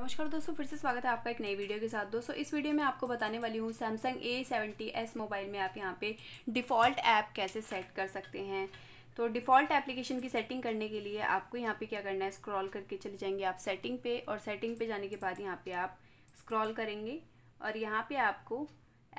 नमस्कार दोस्तों फिर से स्वागत है आपका एक नई वीडियो के साथ दोस्तों इस वीडियो में आपको बताने वाली हूँ Samsung A seventy S mobile में आप यहाँ पे डिफ़ॉल्ट ऐप कैसे सेट कर सकते हैं तो डिफ़ॉल्ट एप्लीकेशन की सेटिंग करने के लिए आपको यहाँ पे क्या करना है स्क्रॉल करके चले जाएंगे आप सेटिंग पे और सेटिंग पे जाने के बाद यहाँ पे आप स्क्रॉल करेंगे और यहाँ पर आपको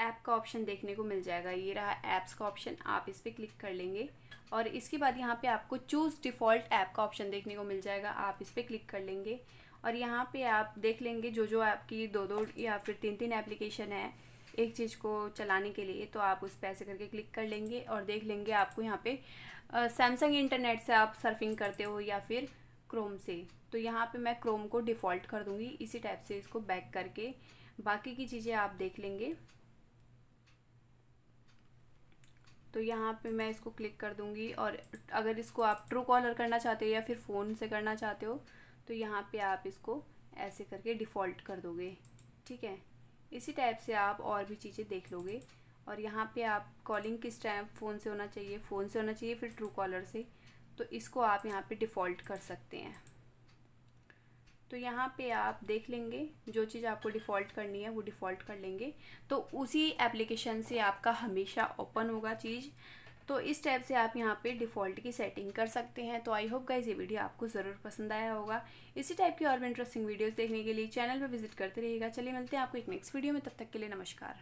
ऐप का ऑप्शन देखने को मिल जाएगा ये रहा ऐप्स का ऑप्शन आप इस पर क्लिक कर लेंगे और इसके बाद यहाँ पर आपको चूज़ डिफ़ॉल्ट ऐप का ऑप्शन देखने को मिल जाएगा आप इस पर क्लिक कर लेंगे और यहाँ पे आप देख लेंगे जो जो आपकी दो दो या फिर तीन तीन एप्लीकेशन है एक चीज़ को चलाने के लिए तो आप उस पर ऐसे करके क्लिक कर लेंगे और देख लेंगे आपको यहाँ पे सैमसंग इंटरनेट से आप सर्फिंग करते हो या फिर क्रोम से तो यहाँ पे मैं क्रोम को डिफ़ॉल्ट कर दूँगी इसी टाइप से इसको बैक करके बाकी की चीज़ें आप देख लेंगे तो यहाँ पे मैं इसको क्लिक कर दूँगी और अगर इसको आप ट्रू कॉलर करना चाहते हो या फिर फ़ोन से करना चाहते हो तो यहाँ पे आप इसको ऐसे करके डिफ़ॉल्ट कर दोगे ठीक है इसी टाइप से आप और भी चीज़ें देख लोगे और यहाँ पे आप कॉलिंग किस टाइम फ़ोन से होना चाहिए फ़ोन से होना चाहिए फिर ट्रू कॉलर से तो इसको आप यहाँ पे डिफ़ॉल्ट कर सकते हैं तो यहाँ पे आप देख लेंगे जो चीज़ आपको डिफ़ॉल्ट करनी है वो डिफ़ॉल्ट कर लेंगे तो उसी एप्लीकेशन से आपका हमेशा ओपन होगा चीज़ तो इस टाइप से आप यहाँ पे डिफ़ॉल्ट की सेटिंग कर सकते हैं तो आई होप गाइज ये वीडियो आपको ज़रूर पसंद आया होगा इसी टाइप की और भी इंटरेस्टिंग वीडियोज़ देखने के लिए चैनल पर विजिट करते रहिएगा चलिए मिलते हैं आपको एक नेक्स्ट वीडियो में तब तक के लिए नमस्कार